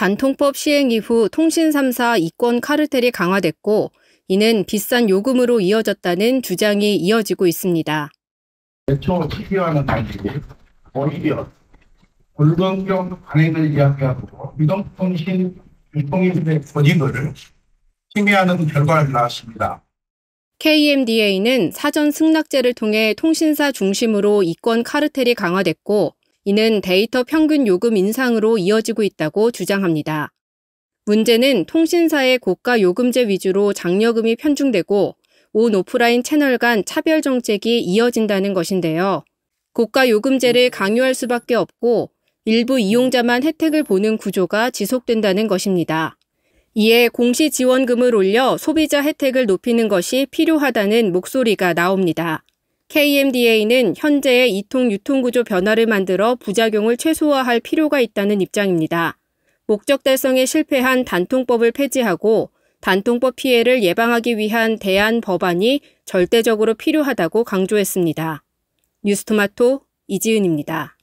단통법 시행 이후 통신 3사 이권 카르텔이 강화됐고 이는 비싼 요금으로 이어졌다는 주장이 이어지고 있습니다. 대충 TV와는 달리 오히려 불공정 관행을 이야기하고 유동통신 유통인의 권익을 침해하는 결과를 낳았습니다. KMDA는 사전 승낙제를 통해 통신사 중심으로 이권 카르텔이 강화됐고 이는 데이터 평균 요금 인상으로 이어지고 있다고 주장합니다. 문제는 통신사의 고가 요금제 위주로 장려금이 편중되고 온 오프라인 채널 간 차별 정책이 이어진다는 것인데요. 고가 요금제를 강요할 수밖에 없고 일부 이용자만 혜택을 보는 구조가 지속된다는 것입니다. 이에 공시 지원금을 올려 소비자 혜택을 높이는 것이 필요하다는 목소리가 나옵니다. KMDA는 현재의 이통 유통구조 변화를 만들어 부작용을 최소화할 필요가 있다는 입장입니다. 목적 달성에 실패한 단통법을 폐지하고 단통법 피해를 예방하기 위한 대안 법안이 절대적으로 필요하다고 강조했습니다. 뉴스토마토 이지은입니다.